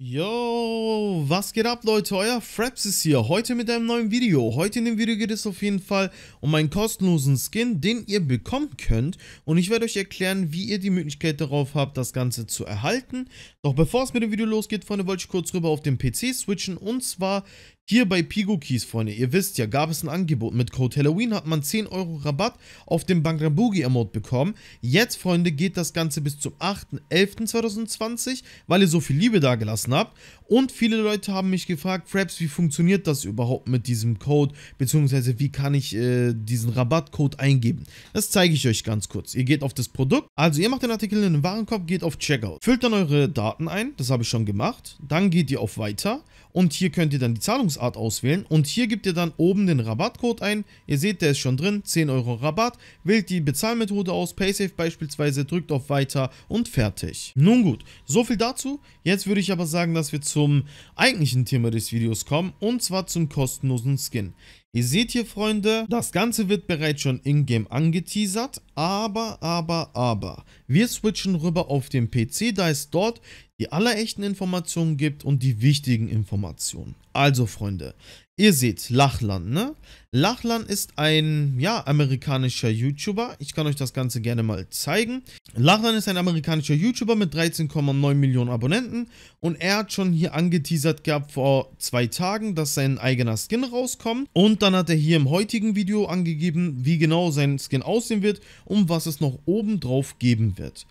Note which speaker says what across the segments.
Speaker 1: Yo, was geht ab Leute, euer Fraps ist hier, heute mit einem neuen Video. Heute in dem Video geht es auf jeden Fall um einen kostenlosen Skin, den ihr bekommen könnt und ich werde euch erklären, wie ihr die Möglichkeit darauf habt, das Ganze zu erhalten. Doch bevor es mit dem Video losgeht, Freunde, wollte ich kurz rüber auf den PC switchen und zwar hier bei Pigo Keys, Freunde, ihr wisst ja, gab es ein Angebot. Mit Code Halloween hat man 10 Euro Rabatt auf den Bangrabugi Emote bekommen. Jetzt, Freunde, geht das Ganze bis zum 8.11.2020, weil ihr so viel Liebe dagelassen habt. Und viele Leute haben mich gefragt, Fraps, wie funktioniert das überhaupt mit diesem Code? Beziehungsweise, wie kann ich äh, diesen Rabattcode eingeben? Das zeige ich euch ganz kurz. Ihr geht auf das Produkt, also ihr macht den Artikel in den Warenkorb, geht auf Checkout. Füllt dann eure Daten ein, das habe ich schon gemacht. Dann geht ihr auf Weiter und hier könnt ihr dann die Zahlungsart auswählen. Und hier gebt ihr dann oben den Rabattcode ein. Ihr seht, der ist schon drin. 10 Euro Rabatt. Wählt die Bezahlmethode aus. Paysafe beispielsweise. Drückt auf Weiter und fertig. Nun gut. So viel dazu. Jetzt würde ich aber sagen, dass wir zum eigentlichen Thema des Videos kommen. Und zwar zum kostenlosen Skin. Ihr seht hier, Freunde, das Ganze wird bereits schon in-game angeteasert, aber, aber, aber, wir switchen rüber auf den PC, da es dort die aller echten Informationen gibt und die wichtigen Informationen. Also, Freunde, Ihr seht, Lachlan, ne? Lachlan ist ein, ja, amerikanischer YouTuber. Ich kann euch das Ganze gerne mal zeigen. Lachlan ist ein amerikanischer YouTuber mit 13,9 Millionen Abonnenten. Und er hat schon hier angeteasert gehabt vor zwei Tagen, dass sein eigener Skin rauskommt. Und dann hat er hier im heutigen Video angegeben, wie genau sein Skin aussehen wird und was es noch oben drauf geben wird.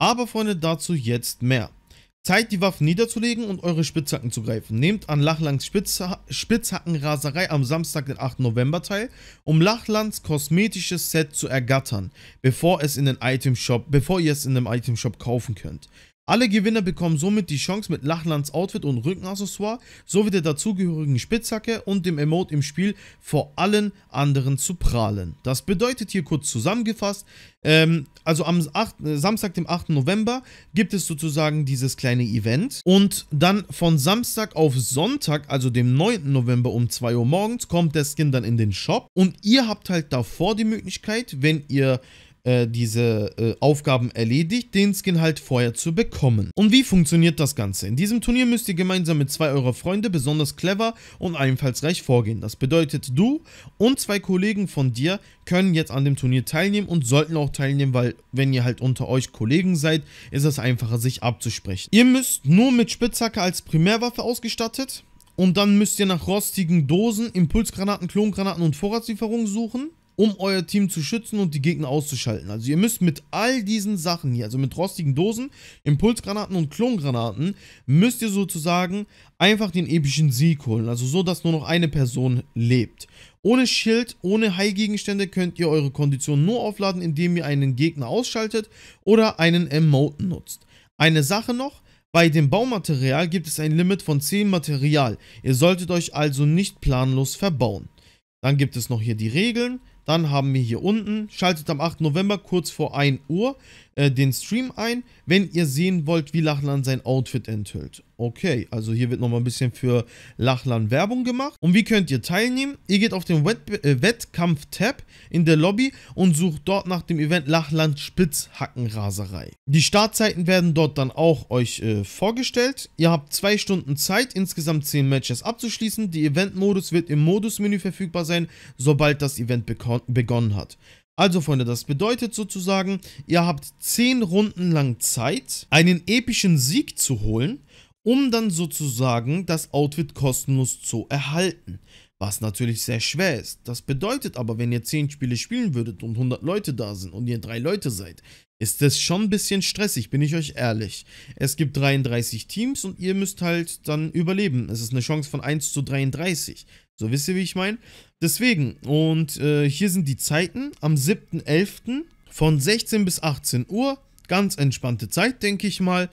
Speaker 1: Aber Freunde, dazu jetzt mehr. Zeit, die Waffen niederzulegen und eure Spitzhacken zu greifen. Nehmt an Lachlands Spitzha Spitzhackenraserei am Samstag, den 8. November teil, um Lachlands kosmetisches Set zu ergattern, bevor es in den Item Shop, bevor ihr es in dem Itemshop kaufen könnt. Alle Gewinner bekommen somit die Chance mit Lachlands Outfit und Rückenaccessoire sowie der dazugehörigen Spitzhacke und dem Emote im Spiel vor allen anderen zu prahlen. Das bedeutet hier kurz zusammengefasst, ähm, also am 8, äh, Samstag, dem 8. November, gibt es sozusagen dieses kleine Event und dann von Samstag auf Sonntag, also dem 9. November um 2 Uhr morgens, kommt der Skin dann in den Shop und ihr habt halt davor die Möglichkeit, wenn ihr äh, diese äh, Aufgaben erledigt, den Skin halt vorher zu bekommen. Und wie funktioniert das Ganze? In diesem Turnier müsst ihr gemeinsam mit zwei eurer Freunde besonders clever und einfallsreich vorgehen. Das bedeutet, du und zwei Kollegen von dir können jetzt an dem Turnier teilnehmen und sollten auch teilnehmen, weil wenn ihr halt unter euch Kollegen seid, ist es einfacher, sich abzusprechen. Ihr müsst nur mit Spitzhacke als Primärwaffe ausgestattet und dann müsst ihr nach rostigen Dosen, Impulsgranaten, Klongranaten und Vorratslieferungen suchen um euer Team zu schützen und die Gegner auszuschalten. Also ihr müsst mit all diesen Sachen hier, also mit rostigen Dosen, Impulsgranaten und Klongranaten, müsst ihr sozusagen einfach den epischen Sieg holen. Also so, dass nur noch eine Person lebt. Ohne Schild, ohne Heilgegenstände könnt ihr eure Kondition nur aufladen, indem ihr einen Gegner ausschaltet oder einen Emote nutzt. Eine Sache noch, bei dem Baumaterial gibt es ein Limit von 10 Material. Ihr solltet euch also nicht planlos verbauen. Dann gibt es noch hier die Regeln. Dann haben wir hier unten, schaltet am 8. November kurz vor 1 Uhr äh, den Stream ein, wenn ihr sehen wollt, wie Lachlan sein Outfit enthüllt. Okay, also hier wird nochmal ein bisschen für Lachlan Werbung gemacht. Und wie könnt ihr teilnehmen? Ihr geht auf den Wett äh, Wettkampf-Tab in der Lobby und sucht dort nach dem Event Lachlan Spitzhackenraserei. Die Startzeiten werden dort dann auch euch äh, vorgestellt. Ihr habt zwei Stunden Zeit, insgesamt zehn Matches abzuschließen. Die Event-Modus wird im Modusmenü verfügbar sein, sobald das Event begonnen hat. Also Freunde, das bedeutet sozusagen, ihr habt 10 Runden lang Zeit, einen epischen Sieg zu holen, um dann sozusagen das Outfit kostenlos zu erhalten was natürlich sehr schwer ist. Das bedeutet aber, wenn ihr 10 Spiele spielen würdet und 100 Leute da sind und ihr 3 Leute seid, ist das schon ein bisschen stressig, bin ich euch ehrlich. Es gibt 33 Teams und ihr müsst halt dann überleben. Es ist eine Chance von 1 zu 33. So wisst ihr, wie ich meine? Deswegen, und äh, hier sind die Zeiten am 7.11. von 16 bis 18 Uhr. Ganz entspannte Zeit, denke ich mal.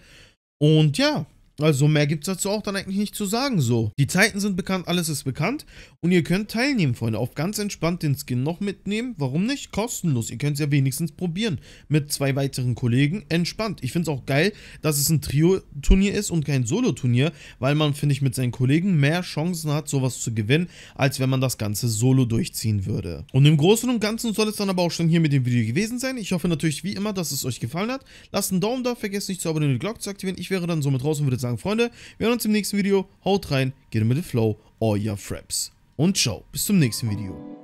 Speaker 1: Und ja, also mehr gibt es dazu auch dann eigentlich nicht zu sagen so. Die Zeiten sind bekannt, alles ist bekannt und ihr könnt teilnehmen, Freunde. Auf ganz entspannt den Skin noch mitnehmen. Warum nicht? Kostenlos. Ihr könnt es ja wenigstens probieren. Mit zwei weiteren Kollegen. Entspannt. Ich finde es auch geil, dass es ein Trio-Turnier ist und kein Solo-Turnier, weil man, finde ich, mit seinen Kollegen mehr Chancen hat, sowas zu gewinnen, als wenn man das Ganze solo durchziehen würde. Und im Großen und Ganzen soll es dann aber auch schon hier mit dem Video gewesen sein. Ich hoffe natürlich wie immer, dass es euch gefallen hat. Lasst einen Daumen da, vergesst nicht zu abonnieren und die Glocke zu aktivieren. Ich wäre dann somit raus und würde sagen, Freunde, wir sehen uns im nächsten Video. Haut rein, geht mit dem Flow, euer Fraps. Und ciao, bis zum nächsten Video.